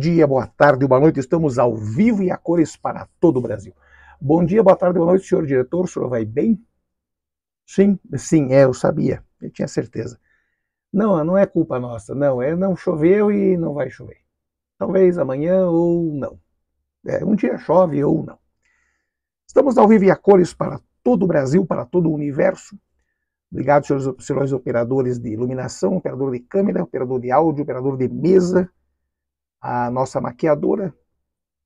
dia, boa tarde, boa noite. Estamos ao vivo e a cores para todo o Brasil. Bom dia, boa tarde, boa noite, senhor diretor. O senhor vai bem? Sim, sim, é, eu sabia. Eu tinha certeza. Não, não é culpa nossa, não. É não choveu e não vai chover. Talvez amanhã ou não. É, um dia chove ou não. Estamos ao vivo e a cores para todo o Brasil, para todo o universo. Obrigado, senhores, senhores operadores de iluminação, operador de câmera, operador de áudio, operador de mesa, a nossa maquiadora,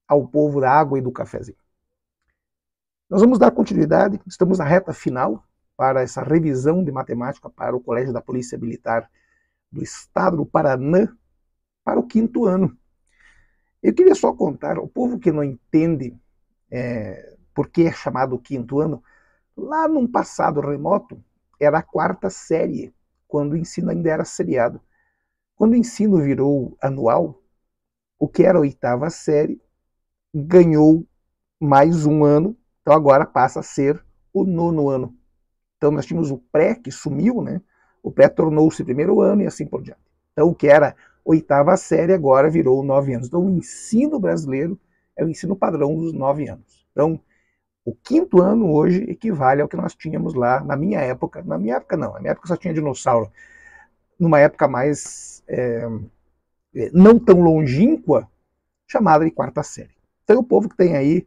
ao povo da água e do cafezinho. Nós vamos dar continuidade, estamos na reta final para essa revisão de matemática para o Colégio da Polícia Militar do Estado do Paraná para o quinto ano. Eu queria só contar, o povo que não entende é, por que é chamado quinto ano, lá num passado remoto, era a quarta série, quando o ensino ainda era seriado. Quando o ensino virou anual, o que era a oitava série ganhou mais um ano, então agora passa a ser o nono ano. Então nós tínhamos o pré que sumiu, né? O pré tornou-se primeiro ano e assim por diante. Então o que era oitava série agora virou nove anos. Então o ensino brasileiro é o ensino padrão dos nove anos. Então o quinto ano hoje equivale ao que nós tínhamos lá na minha época. Na minha época não, na minha época só tinha dinossauro. Numa época mais é, é, não tão longínqua, chamada de quarta série. Então, o povo que tem aí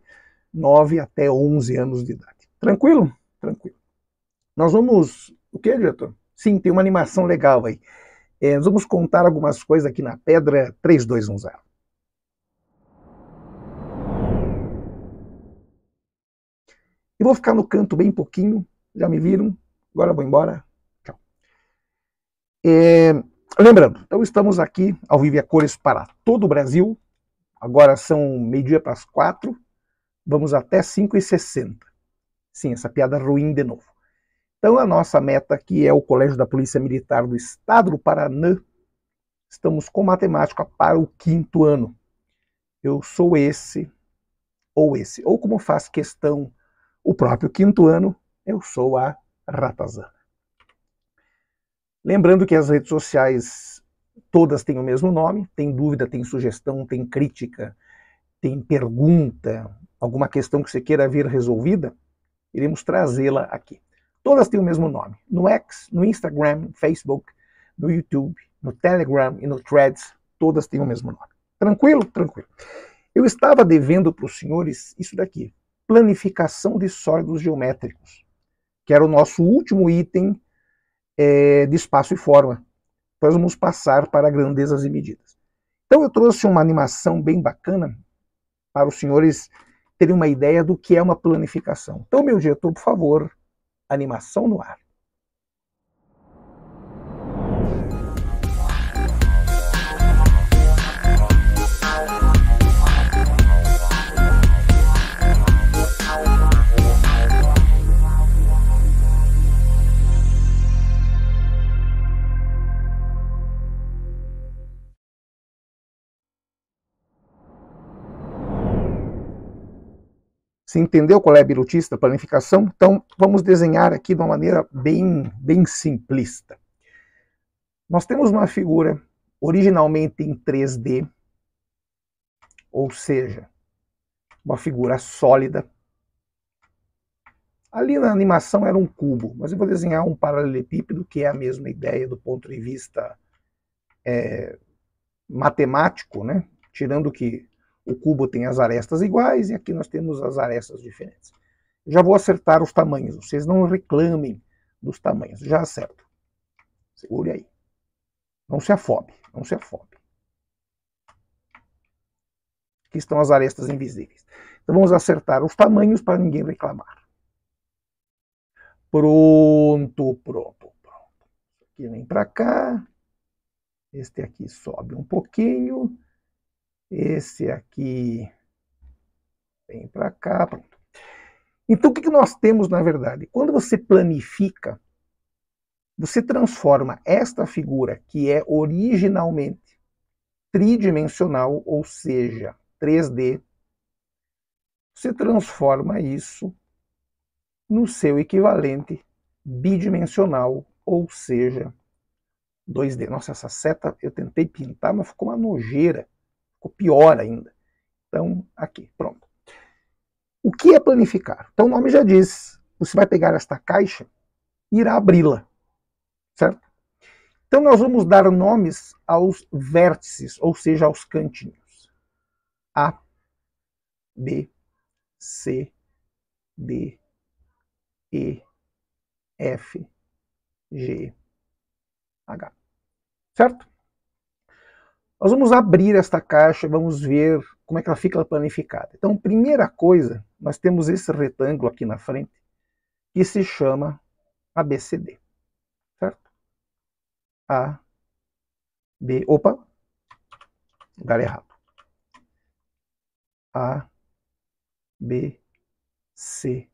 9 até 11 anos de idade. Tranquilo? Tranquilo. Nós vamos. O que, diretor? Sim, tem uma animação legal aí. É, nós vamos contar algumas coisas aqui na Pedra 3210. E vou ficar no canto bem pouquinho. Já me viram? Agora vou embora. Tchau. É, Lembrando, então estamos aqui ao vivo a cores para todo o Brasil. Agora são meio-dia para as quatro. Vamos até 5h60. Sim, essa piada ruim de novo. Então a nossa meta aqui é o Colégio da Polícia Militar do Estado do Paraná. Estamos com matemática para o quinto ano. Eu sou esse ou esse. Ou como faz questão o próprio quinto ano, eu sou a ratazana. Lembrando que as redes sociais todas têm o mesmo nome. Tem dúvida, tem sugestão, tem crítica, tem pergunta, alguma questão que você queira ver resolvida, iremos trazê-la aqui. Todas têm o mesmo nome. No X, no Instagram, Facebook, no YouTube, no Telegram e no Threads, todas têm o mesmo nome. Tranquilo? Tranquilo. Eu estava devendo para os senhores isso daqui: planificação de sólidos geométricos, que era o nosso último item é, de espaço e forma. Nós vamos passar para grandezas e medidas. Então eu trouxe uma animação bem bacana para os senhores terem uma ideia do que é uma planificação. Então, meu diretor, por favor, animação no ar. entendeu qual é a birutista, planificação? Então, vamos desenhar aqui de uma maneira bem, bem simplista. Nós temos uma figura originalmente em 3D, ou seja, uma figura sólida. Ali na animação era um cubo, mas eu vou desenhar um paralelepípedo, que é a mesma ideia do ponto de vista é, matemático, né? tirando que o cubo tem as arestas iguais e aqui nós temos as arestas diferentes. já vou acertar os tamanhos, vocês não reclamem dos tamanhos, já acerto. Segure aí. Não se afobe, não se afobe. Aqui estão as arestas invisíveis. Então vamos acertar os tamanhos para ninguém reclamar. Pronto, pronto, pronto. Aqui vem para cá. Este aqui sobe um pouquinho. Esse aqui vem para cá, pronto. Então, o que, que nós temos na verdade? Quando você planifica, você transforma esta figura, que é originalmente tridimensional, ou seja, 3D, você transforma isso no seu equivalente bidimensional, ou seja, 2D. Nossa, essa seta eu tentei pintar, mas ficou uma nojeira. Ficou pior ainda. Então, aqui, pronto. O que é planificar? Então, o nome já diz. Você vai pegar esta caixa e irá abri-la, certo? Então, nós vamos dar nomes aos vértices, ou seja, aos cantinhos. A, B, C, D, E, F, G, H. Certo? Nós vamos abrir esta caixa, e vamos ver como é que ela fica planificada. Então, primeira coisa, nós temos esse retângulo aqui na frente, que se chama ABCD, certo? A, B, opa, lugar errado. A, B, C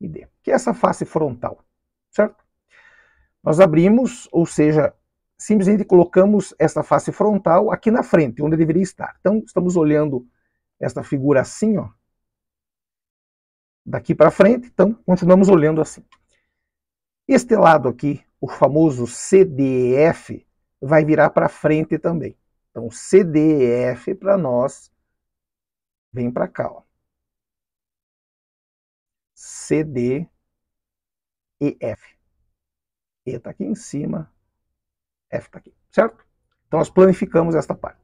e D, que é essa face frontal, certo? Nós abrimos, ou seja, simplesmente colocamos esta face frontal aqui na frente, onde deveria estar. Então, estamos olhando esta figura assim, ó, daqui para frente, então continuamos olhando assim. Este lado aqui, o famoso CDEF, vai virar para frente também. Então, CDEF para nós vem para cá, ó. CDEF. E está aqui em cima, F está aqui, certo? Então nós planificamos esta parte.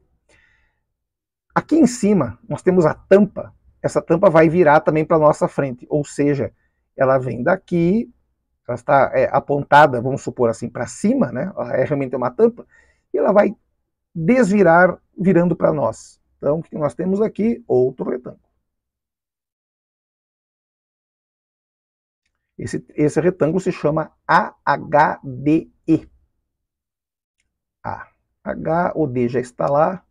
Aqui em cima nós temos a tampa. Essa tampa vai virar também para a nossa frente, ou seja, ela vem daqui, ela está é, apontada, vamos supor assim, para cima, né? Ela é realmente uma tampa, e ela vai desvirar virando para nós. Então o que nós temos aqui? Outro retângulo. Esse, esse retângulo se chama AHDE. A. H, o D já está lá.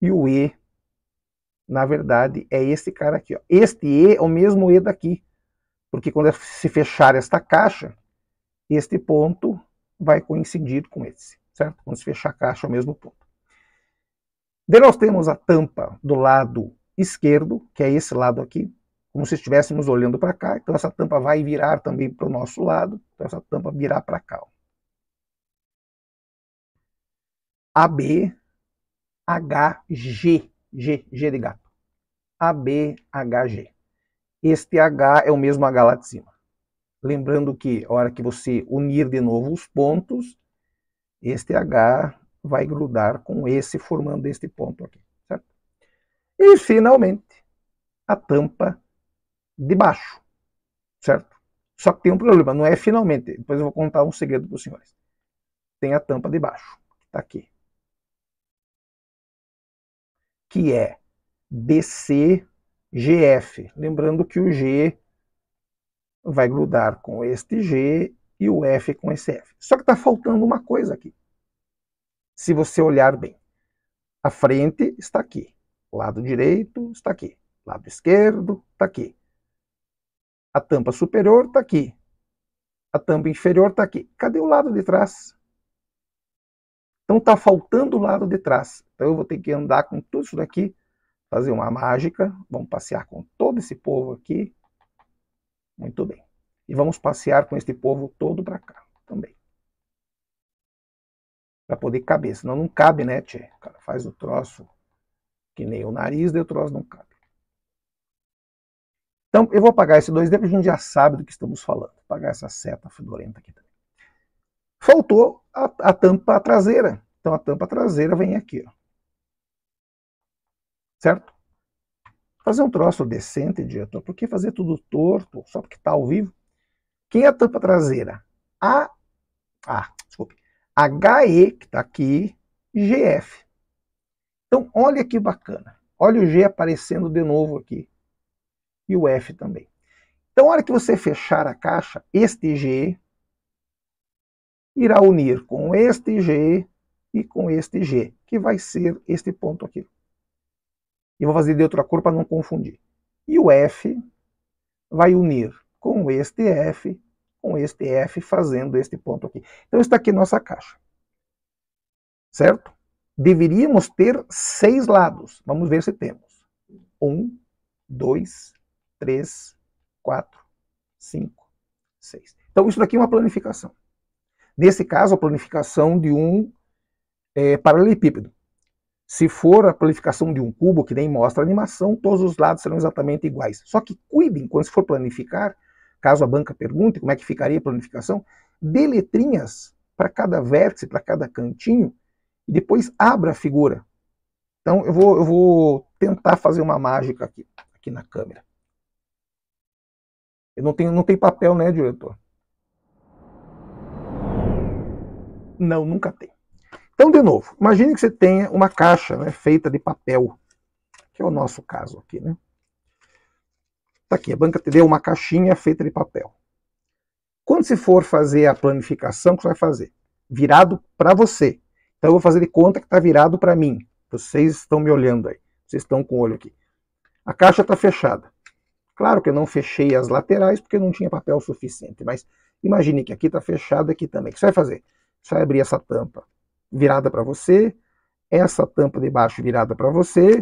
E o E, na verdade, é esse cara aqui. Ó. Este E é o mesmo E daqui. Porque quando é se fechar esta caixa, este ponto vai coincidir com esse. Certo? Quando se fechar a caixa, é o mesmo ponto. Daí nós temos a tampa do lado esquerdo, que é esse lado aqui, como se estivéssemos olhando para cá. Então essa tampa vai virar também para o nosso lado. Então essa tampa virá para cá. Ó. ABHG, HG, G, G de gato. ABHG. Este H é o mesmo H lá de cima. Lembrando que, a hora que você unir de novo os pontos, este H vai grudar com esse, formando este ponto aqui. Certo? E, finalmente, a tampa de baixo. Certo? Só que tem um problema, não é finalmente. Depois eu vou contar um segredo para os senhores. Tem a tampa de baixo, está aqui que é BCGF. Lembrando que o G vai grudar com este G e o F com esse F. Só que está faltando uma coisa aqui. Se você olhar bem, a frente está aqui, lado direito está aqui, lado esquerdo está aqui. A tampa superior está aqui. A tampa inferior está aqui. Cadê o lado de trás? Então está faltando o lado de trás. Então eu vou ter que andar com tudo isso daqui, fazer uma mágica. Vamos passear com todo esse povo aqui. Muito bem. E vamos passear com este povo todo para cá também. Para poder caber. Senão não cabe, né, tchê? O cara faz o troço que nem o nariz, deu troço não cabe. Então eu vou apagar esse 2D porque a gente já sabe do que estamos falando. Vou apagar essa seta fedorenta aqui também. Faltou a, a tampa traseira. Então a tampa traseira vem aqui, ó. Certo? Fazer um troço decente, diretor. Por que fazer tudo torto, só porque está ao vivo? Quem é a tampa traseira? A. Ah, desculpe. HE, que está aqui, GF. Então, olha que bacana. Olha o G aparecendo de novo aqui. E o F também. Então, na hora que você fechar a caixa, este G irá unir com este G e com este G, que vai ser este ponto aqui. E vou fazer de outra cor para não confundir. E o F vai unir com este F, com este F, fazendo este ponto aqui. Então está aqui nossa caixa. Certo? Deveríamos ter seis lados. Vamos ver se temos. Um, dois, três, quatro, cinco, seis. Então isso daqui é uma planificação. Nesse caso, a planificação de um é, paralelepípedo. Se for a planificação de um cubo, que nem mostra a animação, todos os lados serão exatamente iguais. Só que cuidem, quando se for planificar, caso a banca pergunte como é que ficaria a planificação, dê letrinhas para cada vértice, para cada cantinho, e depois abra a figura. Então eu vou, eu vou tentar fazer uma mágica aqui, aqui na câmera. Eu não tenho, não tenho papel, né, diretor? Não, nunca tem. Então, de novo, imagine que você tenha uma caixa né, feita de papel, que é o nosso caso aqui, né? Tá aqui, a banca te deu uma caixinha feita de papel. Quando você for fazer a planificação, o que você vai fazer? Virado para você. Então eu vou fazer de conta que está virado para mim. Vocês estão me olhando aí. Vocês estão com o olho aqui. A caixa está fechada. Claro que eu não fechei as laterais porque não tinha papel suficiente, mas imagine que aqui está fechado aqui também. O que você vai fazer? Você vai abrir essa tampa virada para você, essa tampa de baixo virada para você,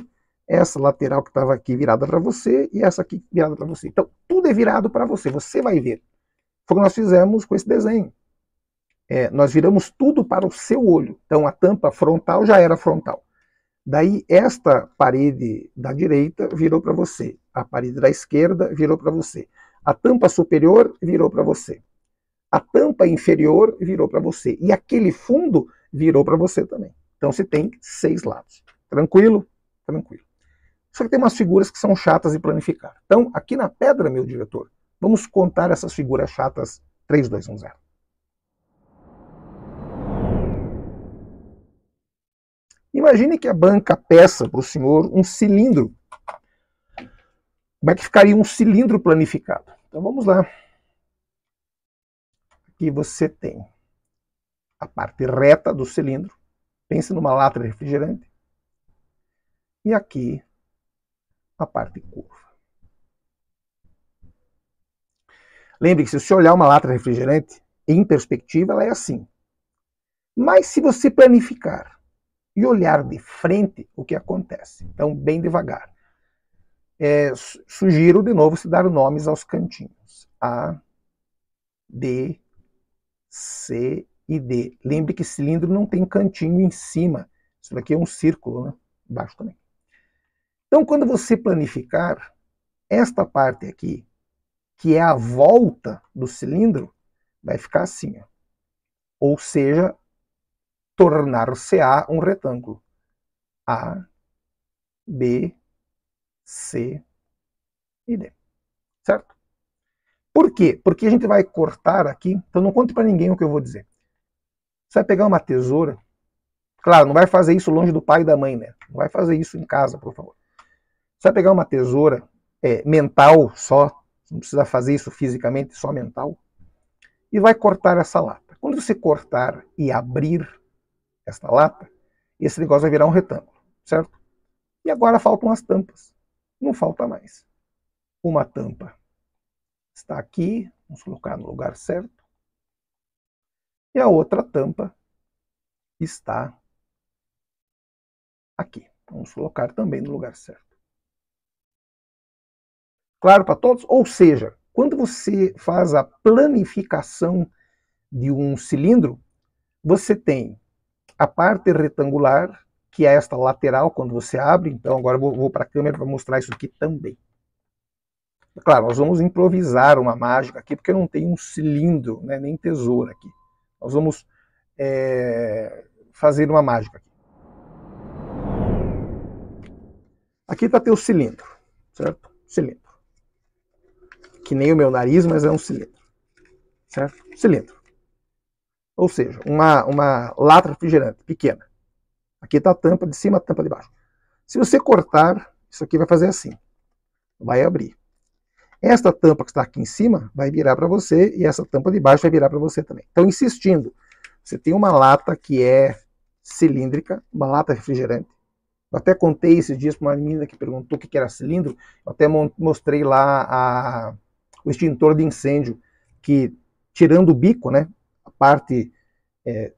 essa lateral que estava aqui virada para você e essa aqui virada para você. Então, tudo é virado para você, você vai ver. Foi o que nós fizemos com esse desenho. É, nós viramos tudo para o seu olho. Então, a tampa frontal já era frontal. Daí, esta parede da direita virou para você. A parede da esquerda virou para você. A tampa superior virou para você a tampa inferior virou para você e aquele fundo virou para você também. Então você tem seis lados. Tranquilo? Tranquilo. Só que tem umas figuras que são chatas de planificar. Então, aqui na pedra, meu diretor, vamos contar essas figuras chatas 3, 2, 1, 0. Imagine que a banca peça para o senhor um cilindro. Como é que ficaria um cilindro planificado? Então vamos lá que você tem a parte reta do cilindro, pense numa lata de refrigerante, e aqui a parte curva. Lembre que se você olhar uma lata de refrigerante em perspectiva, ela é assim. Mas se você planificar e olhar de frente, o que acontece? Então, bem devagar. É, sugiro de novo se dar nomes aos cantinhos. A, D, C e D. Lembre que cilindro não tem cantinho em cima. Isso daqui é um círculo, né? Embaixo também. Então, quando você planificar, esta parte aqui, que é a volta do cilindro, vai ficar assim. Ó. Ou seja, tornar se CA um retângulo. A, B, C e D. Certo? Por quê? Porque a gente vai cortar aqui, então não conte para ninguém o que eu vou dizer. Você vai pegar uma tesoura, claro, não vai fazer isso longe do pai e da mãe, né? Não vai fazer isso em casa, por favor. Você vai pegar uma tesoura é, mental só, não precisa fazer isso fisicamente, só mental, e vai cortar essa lata. Quando você cortar e abrir essa lata, esse negócio vai virar um retângulo, certo? E agora faltam as tampas. Não falta mais. Uma tampa está aqui, vamos colocar no lugar certo. E a outra tampa está aqui. Vamos colocar também no lugar certo. Claro para todos? Ou seja, quando você faz a planificação de um cilindro, você tem a parte retangular, que é esta lateral, quando você abre. Então, agora vou, vou para a câmera para mostrar isso aqui também. Claro, nós vamos improvisar uma mágica aqui, porque não tem um cilindro, né, nem tesouro aqui. Nós vamos é, fazer uma mágica aqui. Aqui está teu cilindro, certo? Cilindro. Que nem o meu nariz, mas é um cilindro. Certo? Cilindro. Ou seja, uma, uma lata refrigerante pequena. Aqui está a tampa de cima, a tampa de baixo. Se você cortar, isso aqui vai fazer assim. Vai abrir. Esta tampa que está aqui em cima vai virar para você e essa tampa de baixo vai virar para você também. Então, insistindo, você tem uma lata que é cilíndrica, uma lata refrigerante. Eu até contei esses dias para uma menina que perguntou o que era cilindro, eu até mostrei lá a, o extintor de incêndio, que tirando o bico, né, a parte é,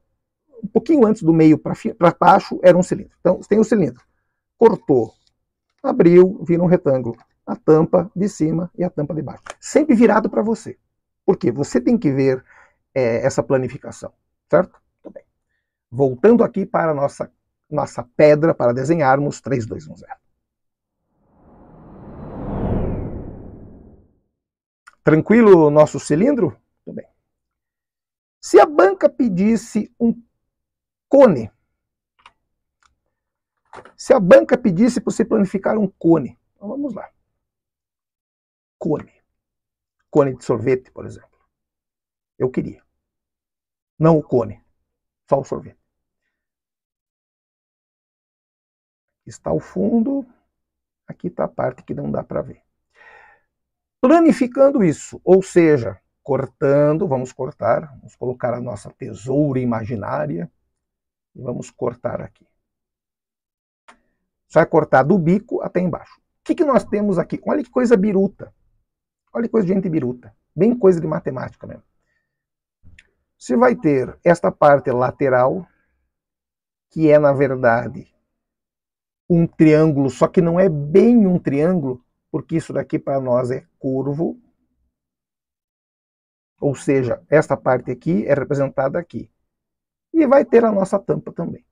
um pouquinho antes do meio para baixo era um cilindro. Então, você tem o um cilindro. Cortou, abriu, vira um retângulo a tampa de cima e a tampa de baixo. Sempre virado para você. Porque você tem que ver é, essa planificação, certo? Muito bem. Voltando aqui para a nossa, nossa pedra para desenharmos 3, 2, 1, 0. Tranquilo o nosso cilindro? Muito bem. Se a banca pedisse um cone, se a banca pedisse para você planificar um cone, então vamos lá cone. Cone de sorvete, por exemplo. Eu queria. Não o cone, só o sorvete. Está o fundo, aqui está a parte que não dá para ver. Planificando isso, ou seja, cortando, vamos cortar, vamos colocar a nossa tesoura imaginária e vamos cortar aqui. Só é cortar do bico até embaixo. O que, que nós temos aqui? Olha que coisa biruta. Olha coisa de gente biruta, bem coisa de matemática mesmo. Você vai ter esta parte lateral, que é, na verdade, um triângulo, só que não é bem um triângulo, porque isso daqui para nós é curvo. Ou seja, esta parte aqui é representada aqui. E vai ter a nossa tampa também.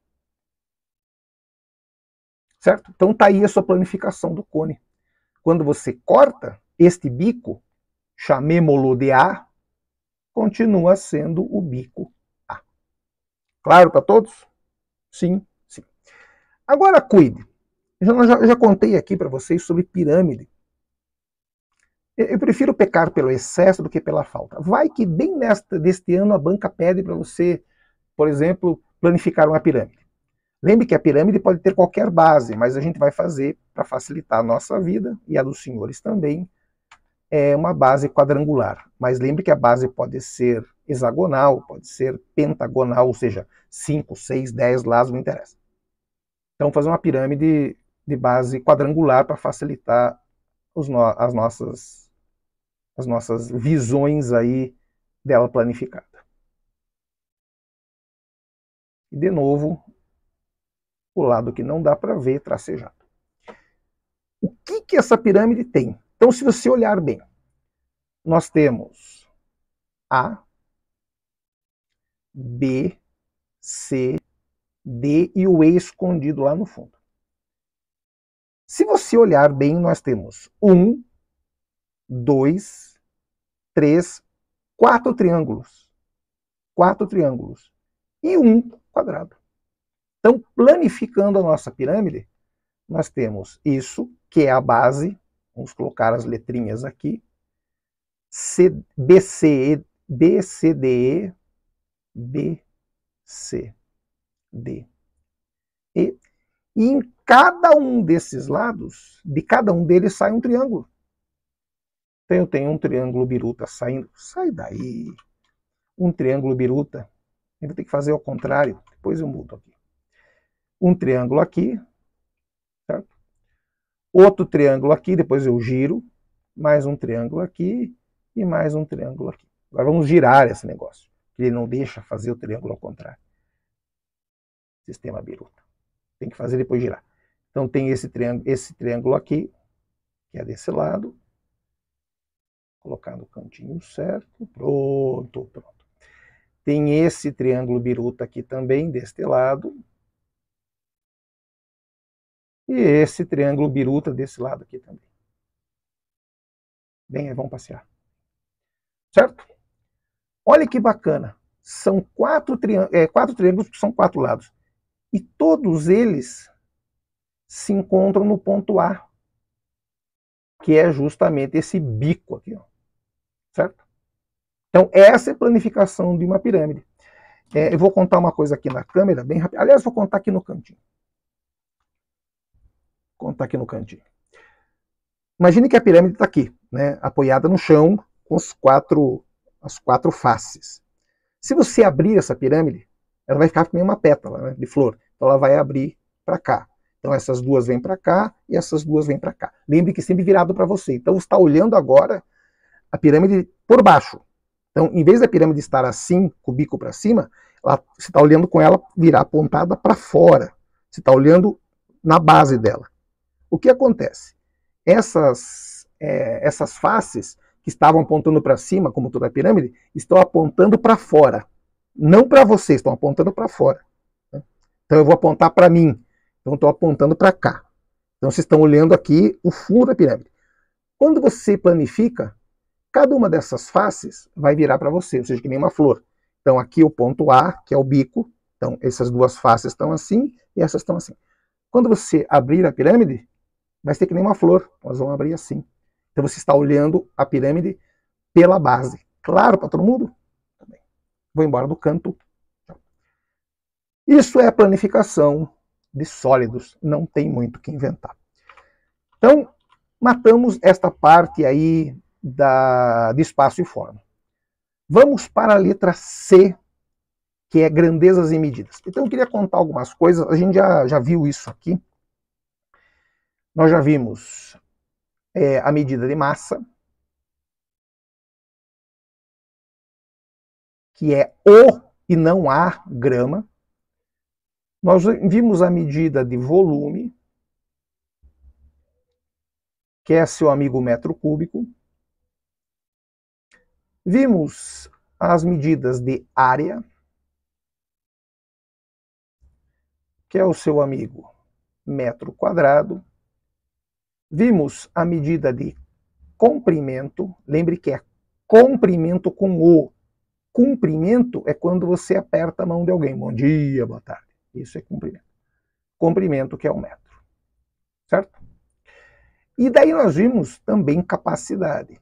Certo? Então tá aí a sua planificação do cone. Quando você corta, este bico, chamemo-lo de A, continua sendo o bico A. Claro para todos? Sim, sim. Agora cuide. Eu já, já contei aqui para vocês sobre pirâmide. Eu, eu, prefiro pecar pelo excesso do que pela falta. Vai que bem nesta, deste ano a banca pede para você, por exemplo, planificar uma pirâmide. Lembre que a pirâmide pode ter qualquer base, mas a gente vai fazer para facilitar a nossa vida e a dos senhores também, é uma base quadrangular. Mas lembre que a base pode ser hexagonal, pode ser pentagonal, ou seja, 5, 6, 10 lados, não interessa. Então, fazer uma pirâmide de base quadrangular para facilitar no as, nossas, as nossas visões aí dela planificada. E, de novo, o lado que não dá para ver tracejado. O que, que essa pirâmide tem? Então, se você olhar bem, nós temos A, B, C, D e o E escondido lá no fundo. Se você olhar bem, nós temos um, dois, três, quatro triângulos. Quatro triângulos. E um quadrado. Então, planificando a nossa pirâmide, nós temos isso, que é a base, Vamos colocar as letrinhas aqui. C, B, C, E, B, C, D, E, B, C, D, E. E em cada um desses lados, de cada um deles sai um triângulo. Então eu tenho um triângulo biruta saindo. Sai daí. Um triângulo biruta. Eu vou ter que fazer ao contrário. Depois eu mudo aqui. Um triângulo aqui, outro triângulo aqui, depois eu giro, mais um triângulo aqui e mais um triângulo aqui. Agora vamos girar esse negócio, ele não deixa fazer o triângulo ao contrário. Sistema biruta. Tem que fazer depois girar. Então tem esse triângulo, esse triângulo aqui, que é desse lado. Colocar no cantinho certo. Pronto, pronto. Tem esse triângulo biruta aqui também, deste lado, e esse triângulo biruta desse lado aqui também. Bem, vamos passear. Certo? Olha que bacana. São quatro, é, quatro triângulos que são quatro lados. E todos eles se encontram no ponto A, que é justamente esse bico aqui. Ó. Certo? Então, essa é a planificação de uma pirâmide. É, eu vou contar uma coisa aqui na câmera, bem rápido. Aliás, vou contar aqui no cantinho. Vou contar tá aqui no cantinho. Imagine que a pirâmide está aqui, né, apoiada no chão, com os quatro, as quatro faces. Se você abrir essa pirâmide, ela vai ficar como uma pétala né, de flor. Então ela vai abrir para cá. Então essas duas vêm para cá e essas duas vêm para cá. Lembre que sempre virado para você. Então você está olhando agora a pirâmide por baixo. Então, em vez da pirâmide estar assim, com o bico para cima, ela, você está olhando com ela virar apontada para fora. Você está olhando na base dela. O que acontece? Essas, é, essas faces que estavam apontando para cima, como toda a pirâmide, estão apontando para fora. Não para você, estão apontando para fora. Né? Então eu vou apontar para mim. Então estou apontando para cá. Então vocês estão olhando aqui o fundo da pirâmide. Quando você planifica, cada uma dessas faces vai virar para você, ou seja, que nem uma flor. Então aqui o ponto A, que é o bico. Então essas duas faces estão assim e essas estão assim. Quando você abrir a pirâmide, vai ser que nem uma flor. elas vão abrir assim. Então você está olhando a pirâmide pela base. Claro para todo mundo? Também. Vou embora do canto. Isso é planificação de sólidos. Não tem muito que inventar. Então, matamos esta parte aí da, de espaço e forma. Vamos para a letra C, que é grandezas e medidas. Então eu queria contar algumas coisas, a gente já, já viu isso aqui, nós já vimos é, a medida de massa, que é o e não a grama. Nós vimos a medida de volume, que é seu amigo metro cúbico. Vimos as medidas de área, que é o seu amigo metro quadrado. Vimos a medida de comprimento, lembre que é comprimento com O. Cumprimento é quando você aperta a mão de alguém. Bom dia, boa tarde. Isso é comprimento. Comprimento que é o um metro. Certo? E daí nós vimos também capacidade.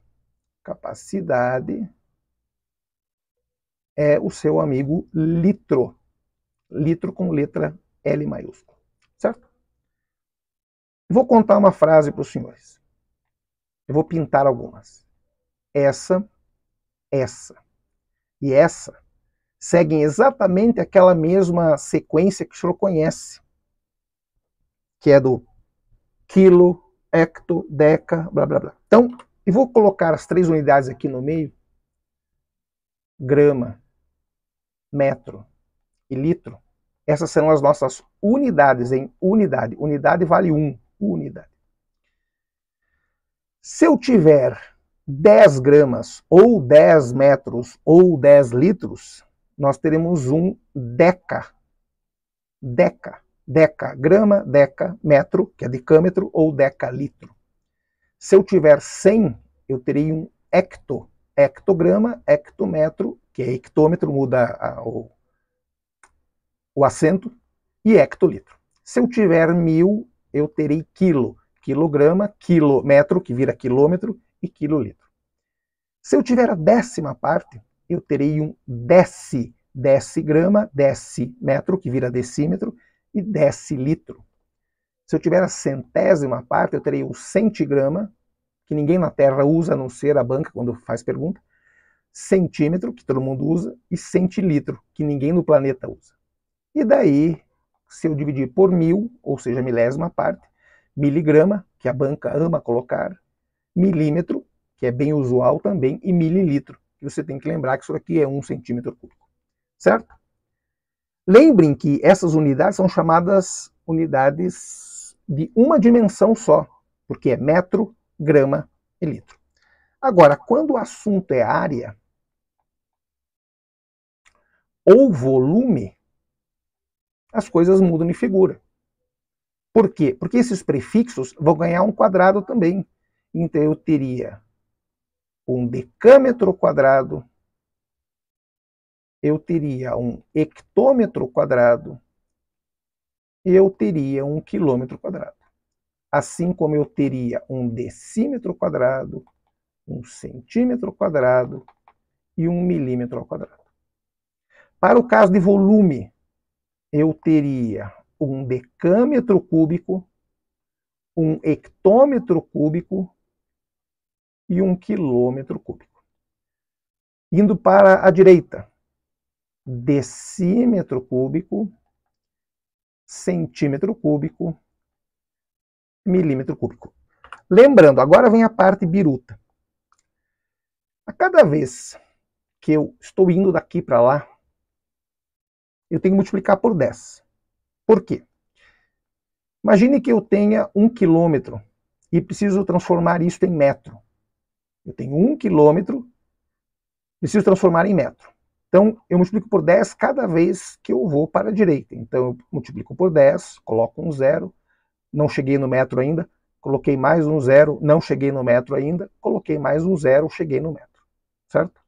Capacidade é o seu amigo litro. Litro com letra L maiúsculo. Certo? Vou contar uma frase para os senhores. Eu vou pintar algumas. Essa, essa e essa seguem exatamente aquela mesma sequência que o senhor conhece, que é do quilo, hecto, deca, blá blá blá. Então, e vou colocar as três unidades aqui no meio: grama, metro e litro. Essas serão as nossas unidades em unidade. Unidade vale Um unidade. Se eu tiver 10 gramas, ou 10 metros, ou 10 litros, nós teremos um deca. Deca. Deca grama, deca metro, que é decâmetro, ou decalitro. Se eu tiver 100, eu terei um hecto. Hectograma, hectometro, que é hectômetro, muda a, o, o acento, e hectolitro. Se eu tiver mil, eu terei quilo, quilograma, quilômetro, que vira quilômetro, e quilolitro. Se eu tiver a décima parte, eu terei um deci, decigrama, decimetro, que vira decímetro, e decilitro. Se eu tiver a centésima parte, eu terei o centigrama, que ninguém na Terra usa, a não ser a banca quando faz pergunta, centímetro, que todo mundo usa, e centilitro, que ninguém no planeta usa. E daí se eu dividir por mil, ou seja, milésima parte, miligrama, que a banca ama colocar, milímetro, que é bem usual também, e mililitro, que você tem que lembrar que isso aqui é um centímetro cúbico, certo? Lembrem que essas unidades são chamadas unidades de uma dimensão só, porque é metro, grama e litro. Agora, quando o assunto é área ou volume, as coisas mudam de figura. Por quê? Porque esses prefixos vão ganhar um quadrado também. Então eu teria um decâmetro quadrado, eu teria um hectômetro quadrado, eu teria um quilômetro quadrado. Assim como eu teria um decímetro quadrado, um centímetro quadrado e um milímetro ao quadrado. Para o caso de volume, eu teria um decâmetro cúbico, um hectômetro cúbico e um quilômetro cúbico. Indo para a direita, decímetro cúbico, centímetro cúbico, milímetro cúbico. Lembrando, agora vem a parte biruta. A cada vez que eu estou indo daqui para lá, eu tenho que multiplicar por 10. Por quê? Imagine que eu tenha um quilômetro e preciso transformar isso em metro. Eu tenho um quilômetro, preciso transformar em metro. Então, eu multiplico por 10 cada vez que eu vou para a direita. Então, eu multiplico por 10, coloco um zero, não cheguei no metro ainda, coloquei mais um zero, não cheguei no metro ainda, coloquei mais um zero, cheguei no metro. Certo?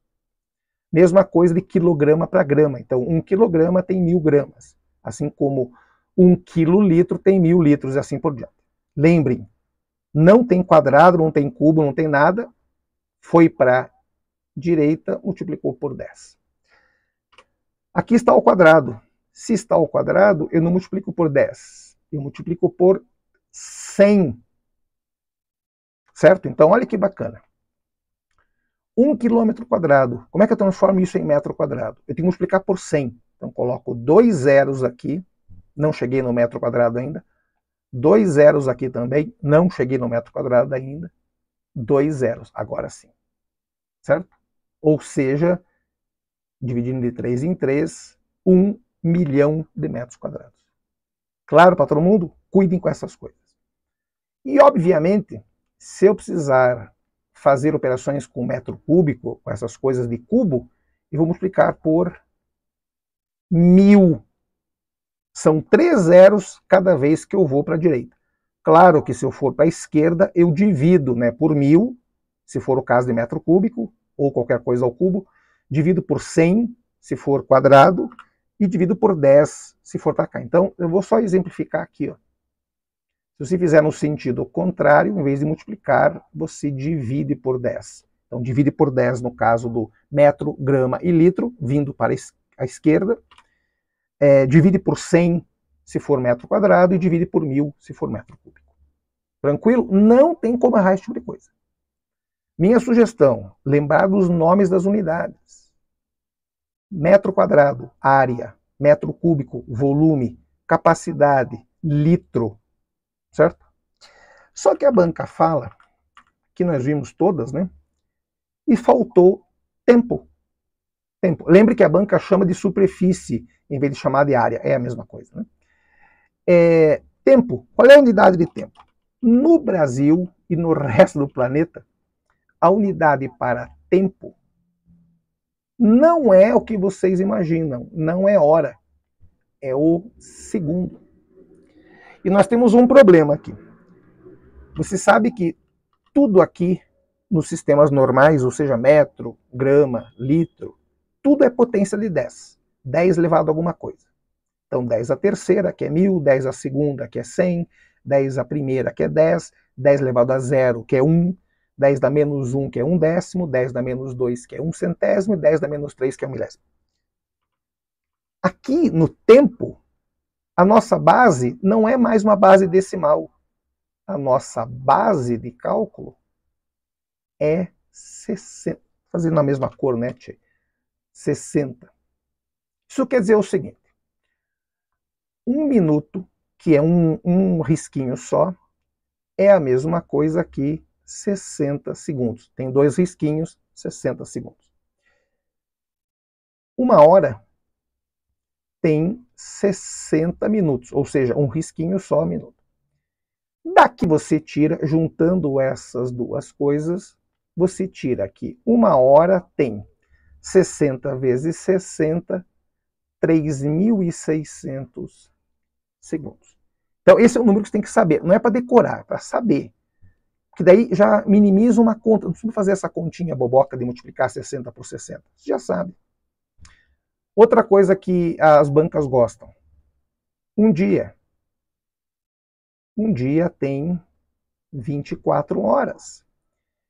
Mesma coisa de quilograma para grama. Então, um quilograma tem mil gramas, assim como um quilolitro tem mil litros e assim por diante. Lembrem, não tem quadrado, não tem cubo, não tem nada. Foi para direita, multiplicou por 10. Aqui está o quadrado. Se está o quadrado, eu não multiplico por 10. Eu multiplico por 100. Certo? Então, olha que bacana um quilômetro quadrado. Como é que eu transformo isso em metro quadrado? Eu tenho que multiplicar por 100. Então, coloco dois zeros aqui, não cheguei no metro quadrado ainda. Dois zeros aqui também, não cheguei no metro quadrado ainda. Dois zeros, agora sim. Certo? Ou seja, dividindo de 3 em 3, 1 milhão de metros quadrados. Claro para todo mundo? Cuidem com essas coisas. E, obviamente, se eu precisar fazer operações com metro cúbico, com essas coisas de cubo, e vou multiplicar por mil. São três zeros cada vez que eu vou para a direita. Claro que se eu for para a esquerda, eu divido né, por mil, se for o caso de metro cúbico, ou qualquer coisa ao cubo, divido por 100, se for quadrado, e divido por 10, se for para cá. Então, eu vou só exemplificar aqui. Ó. Se você fizer no sentido contrário, em vez de multiplicar, você divide por 10. Então, divide por 10 no caso do metro, grama e litro, vindo para a esquerda. É, divide por 100 se for metro quadrado e divide por 1000 se for metro cúbico. Tranquilo? Não tem como errar esse tipo de coisa. Minha sugestão, lembrar dos nomes das unidades. Metro quadrado, área. Metro cúbico, volume. Capacidade, litro certo? Só que a banca fala, que nós vimos todas, né? E faltou tempo. Tempo. Lembre que a banca chama de superfície em vez de chamar de área, é a mesma coisa, né? É, tempo. Qual é a unidade de tempo? No Brasil e no resto do planeta, a unidade para tempo não é o que vocês imaginam, não é hora, é o segundo. E nós temos um problema aqui. Você sabe que tudo aqui nos sistemas normais, ou seja, metro, grama, litro, tudo é potência de 10. 10 elevado a alguma coisa. Então 10 a terceira, que é 1000, 10 a segunda, que é 100, 10 a primeira, que é 10, 10 elevado a zero, que é 1, 10 da menos 1, que é 1 décimo, 10 da menos 2, que é 1 centésimo, 10 da menos 3, que é 1 milésimo. Aqui no tempo, a nossa base não é mais uma base decimal. A nossa base de cálculo é 60. Fazendo a mesma cor, né, tchê? 60. Isso quer dizer o seguinte: um minuto, que é um, um risquinho só, é a mesma coisa que 60 segundos. Tem dois risquinhos, 60 segundos. Uma hora tem 60 minutos, ou seja, um risquinho só minuto. Daqui você tira, juntando essas duas coisas, você tira que uma hora tem 60 vezes 60, 3.600 segundos. Então, esse é o número que você tem que saber. Não é para decorar, é para saber. Porque daí já minimiza uma conta. Não precisa fazer essa continha boboca de multiplicar 60 por 60. Você já sabe. Outra coisa que as bancas gostam. Um dia. Um dia tem 24 horas.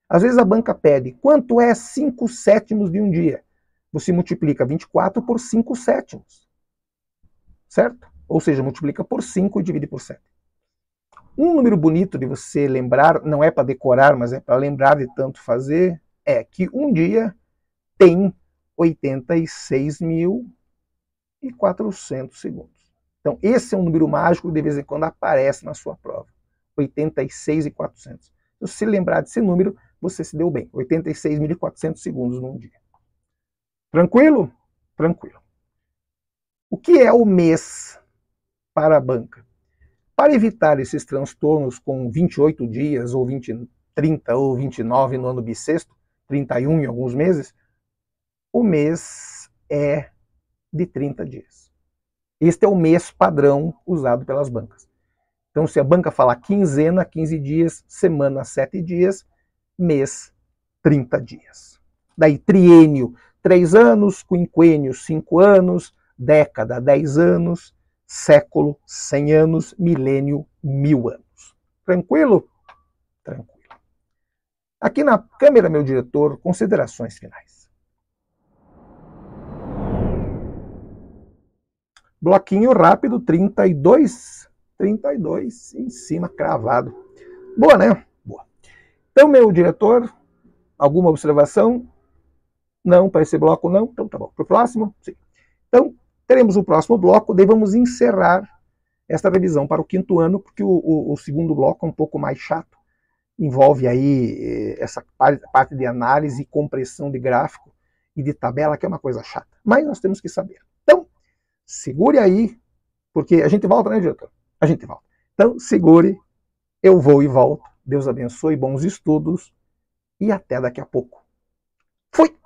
Às vezes a banca pede quanto é 5 sétimos de um dia. Você multiplica 24 por 5 sétimos. Certo? Ou seja, multiplica por 5 e divide por 7. Um número bonito de você lembrar, não é para decorar, mas é para lembrar de tanto fazer, é que um dia tem 86.400 segundos. Então, esse é um número mágico que de vez em quando aparece na sua prova. 86.400. Se você lembrar desse número, você se deu bem. 86.400 segundos num dia. Tranquilo? Tranquilo. O que é o mês para a banca? Para evitar esses transtornos com 28 dias, ou 20, 30 ou 29 no ano bissexto, 31 em alguns meses, o mês é de 30 dias. Este é o mês padrão usado pelas bancas. Então, se a banca falar quinzena, 15 dias, semana, 7 dias, mês, 30 dias. Daí, triênio, 3 anos, quinquênio, 5 anos, década, 10 anos, século, 100 anos, milênio, 1000 anos. Tranquilo? Tranquilo. Aqui na câmera, meu diretor, considerações finais. Bloquinho rápido, 32, 32 em cima, cravado. Boa, né? Boa. Então, meu diretor, alguma observação? Não, para esse bloco não. Então tá bom. Para o próximo? Sim. Então, teremos o próximo bloco, daí vamos encerrar esta revisão para o quinto ano, porque o, o, o segundo bloco é um pouco mais chato, envolve aí eh, essa parte de análise e compressão de gráfico e de tabela, que é uma coisa chata. Mas nós temos que saber. Então, segure aí, porque a gente volta, né, diretor? A gente volta. Então, segure, eu vou e volto. Deus abençoe, bons estudos e até daqui a pouco. Fui!